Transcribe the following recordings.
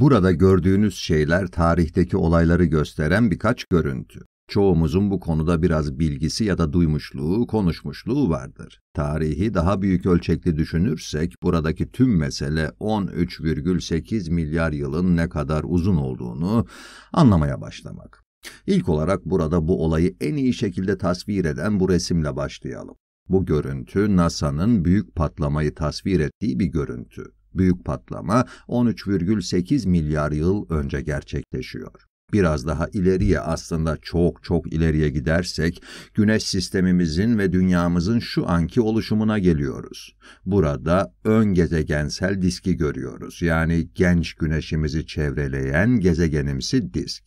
Burada gördüğünüz şeyler tarihteki olayları gösteren birkaç görüntü. Çoğumuzun bu konuda biraz bilgisi ya da duymuşluğu, konuşmuşluğu vardır. Tarihi daha büyük ölçekli düşünürsek buradaki tüm mesele 13,8 milyar yılın ne kadar uzun olduğunu anlamaya başlamak. İlk olarak burada bu olayı en iyi şekilde tasvir eden bu resimle başlayalım. Bu görüntü NASA'nın büyük patlamayı tasvir ettiği bir görüntü büyük patlama 13,8 milyar yıl önce gerçekleşiyor. Biraz daha ileriye aslında çok çok ileriye gidersek güneş sistemimizin ve dünyamızın şu anki oluşumuna geliyoruz. Burada ön gezegensel diski görüyoruz. Yani genç güneşimizi çevreleyen gezegenimsi disk.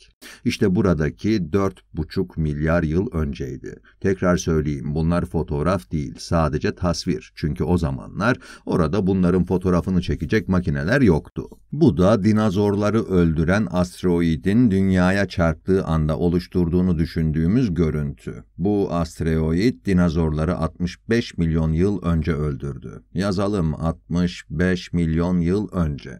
İşte buradaki 4,5 milyar yıl önceydi. Tekrar söyleyeyim bunlar fotoğraf değil sadece tasvir. Çünkü o zamanlar orada bunların fotoğrafını çekecek makineler yoktu. Bu da dinozorları öldüren asteroidin dünya dünyaya çarptığı anda oluşturduğunu düşündüğümüz görüntü. Bu asteroid dinozorları 65 milyon yıl önce öldürdü. Yazalım 65 milyon yıl önce.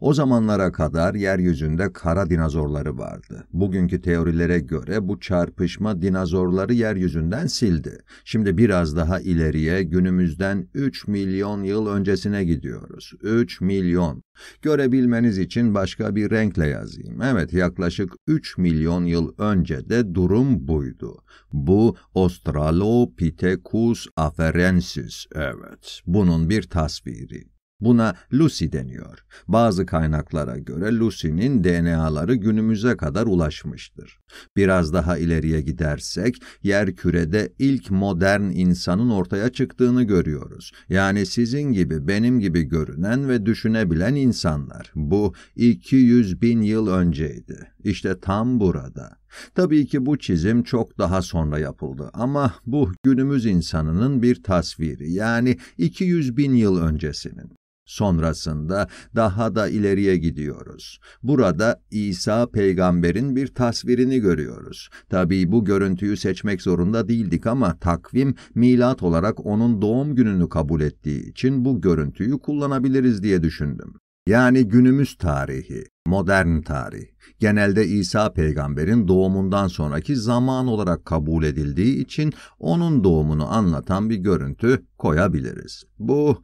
O zamanlara kadar yeryüzünde kara dinozorları vardı. Bugünkü teorilere göre bu çarpışma dinozorları yeryüzünden sildi. Şimdi biraz daha ileriye günümüzden 3 milyon yıl öncesine gidiyoruz. 3 milyon. Görebilmeniz için başka bir renkle yazayım. Evet yaklaşık 3 milyon yıl önce de durum buydu. Bu Australopithecus afarensis. Evet bunun bir tasviri. Buna Lucy deniyor. Bazı kaynaklara göre Lucy'nin DNA'ları günümüze kadar ulaşmıştır. Biraz daha ileriye gidersek yerkürede ilk modern insanın ortaya çıktığını görüyoruz. Yani sizin gibi, benim gibi görünen ve düşünebilen insanlar. Bu 200 bin yıl önceydi. İşte tam burada. Tabii ki bu çizim çok daha sonra yapıldı ama bu günümüz insanının bir tasviri yani 200 bin yıl öncesinin. Sonrasında daha da ileriye gidiyoruz. Burada İsa peygamberin bir tasvirini görüyoruz. Tabii bu görüntüyü seçmek zorunda değildik ama takvim milat olarak onun doğum gününü kabul ettiği için bu görüntüyü kullanabiliriz diye düşündüm. Yani günümüz tarihi, modern tarih, genelde İsa peygamberin doğumundan sonraki zaman olarak kabul edildiği için onun doğumunu anlatan bir görüntü koyabiliriz. Bu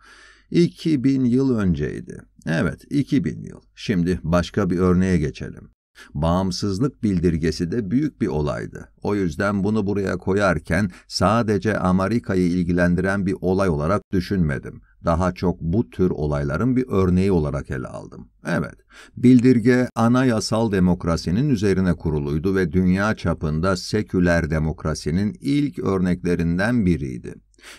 2000 yıl önceydi. Evet, 2000 yıl. Şimdi başka bir örneğe geçelim. Bağımsızlık bildirgesi de büyük bir olaydı. O yüzden bunu buraya koyarken sadece Amerika'yı ilgilendiren bir olay olarak düşünmedim. Daha çok bu tür olayların bir örneği olarak ele aldım. Evet, bildirge anayasal demokrasinin üzerine kuruluydu ve dünya çapında seküler demokrasinin ilk örneklerinden biriydi.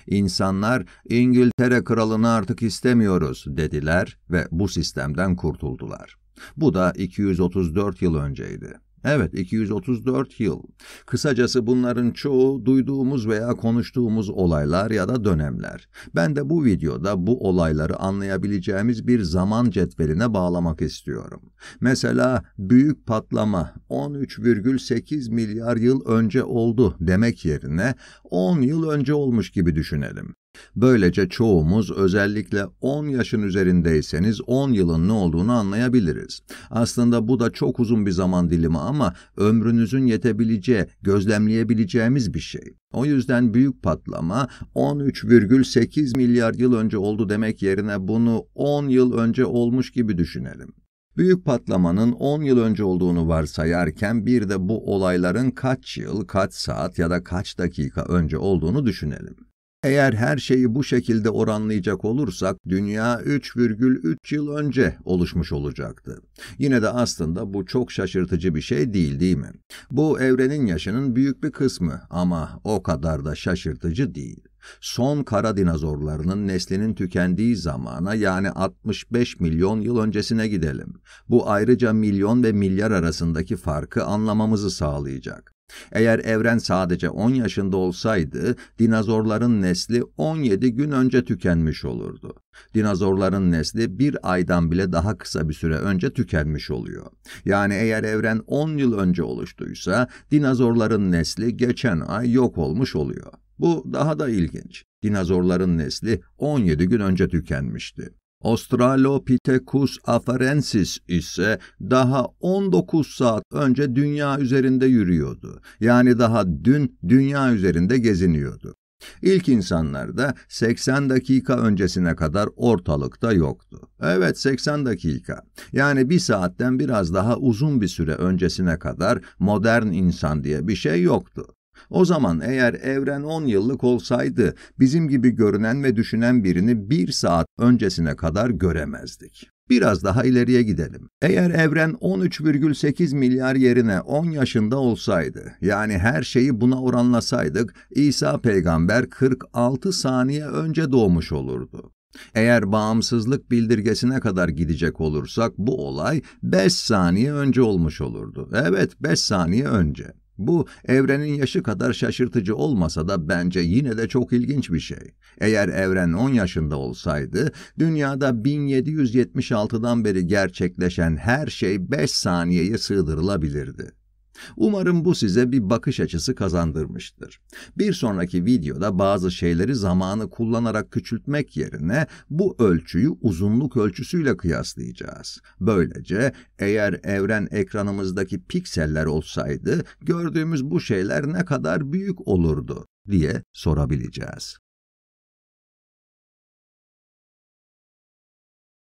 İnsanlar İngiltere kralını artık istemiyoruz dediler ve bu sistemden kurtuldular. Bu da 234 yıl önceydi. Evet 234 yıl. Kısacası bunların çoğu duyduğumuz veya konuştuğumuz olaylar ya da dönemler. Ben de bu videoda bu olayları anlayabileceğimiz bir zaman cetveline bağlamak istiyorum. Mesela büyük patlama 13,8 milyar yıl önce oldu demek yerine 10 yıl önce olmuş gibi düşünelim. Böylece çoğumuz özellikle 10 yaşın üzerindeyseniz 10 yılın ne olduğunu anlayabiliriz. Aslında bu da çok uzun bir zaman dilimi ama ömrünüzün yetebileceği, gözlemleyebileceğimiz bir şey. O yüzden büyük patlama 13,8 milyar yıl önce oldu demek yerine bunu 10 yıl önce olmuş gibi düşünelim. Büyük patlamanın 10 yıl önce olduğunu varsayarken bir de bu olayların kaç yıl, kaç saat ya da kaç dakika önce olduğunu düşünelim. Eğer her şeyi bu şekilde oranlayacak olursak dünya 3,3 yıl önce oluşmuş olacaktı. Yine de aslında bu çok şaşırtıcı bir şey değil değil mi? Bu evrenin yaşının büyük bir kısmı ama o kadar da şaşırtıcı değil. Son kara dinozorlarının neslinin tükendiği zamana yani 65 milyon yıl öncesine gidelim. Bu ayrıca milyon ve milyar arasındaki farkı anlamamızı sağlayacak. Eğer evren sadece 10 yaşında olsaydı, dinozorların nesli 17 gün önce tükenmiş olurdu. Dinozorların nesli bir aydan bile daha kısa bir süre önce tükenmiş oluyor. Yani eğer evren 10 yıl önce oluştuysa, dinozorların nesli geçen ay yok olmuş oluyor. Bu daha da ilginç. Dinozorların nesli 17 gün önce tükenmişti. Australopithecus afarensis ise daha 19 saat önce dünya üzerinde yürüyordu. Yani daha dün dünya üzerinde geziniyordu. İlk insanlar da 80 dakika öncesine kadar ortalıkta yoktu. Evet 80 dakika. Yani bir saatten biraz daha uzun bir süre öncesine kadar modern insan diye bir şey yoktu. O zaman eğer evren 10 yıllık olsaydı bizim gibi görünen ve düşünen birini bir saat öncesine kadar göremezdik. Biraz daha ileriye gidelim. Eğer evren 13,8 milyar yerine 10 yaşında olsaydı, yani her şeyi buna oranlasaydık, İsa peygamber 46 saniye önce doğmuş olurdu. Eğer bağımsızlık bildirgesine kadar gidecek olursak bu olay 5 saniye önce olmuş olurdu. Evet 5 saniye önce. Bu evrenin yaşı kadar şaşırtıcı olmasa da bence yine de çok ilginç bir şey. Eğer evren 10 yaşında olsaydı, dünyada 1776'dan beri gerçekleşen her şey 5 saniyeye sığdırılabilirdi. Umarım bu size bir bakış açısı kazandırmıştır. Bir sonraki videoda bazı şeyleri zamanı kullanarak küçültmek yerine bu ölçüyü uzunluk ölçüsüyle kıyaslayacağız. Böylece eğer evren ekranımızdaki pikseller olsaydı gördüğümüz bu şeyler ne kadar büyük olurdu diye sorabileceğiz.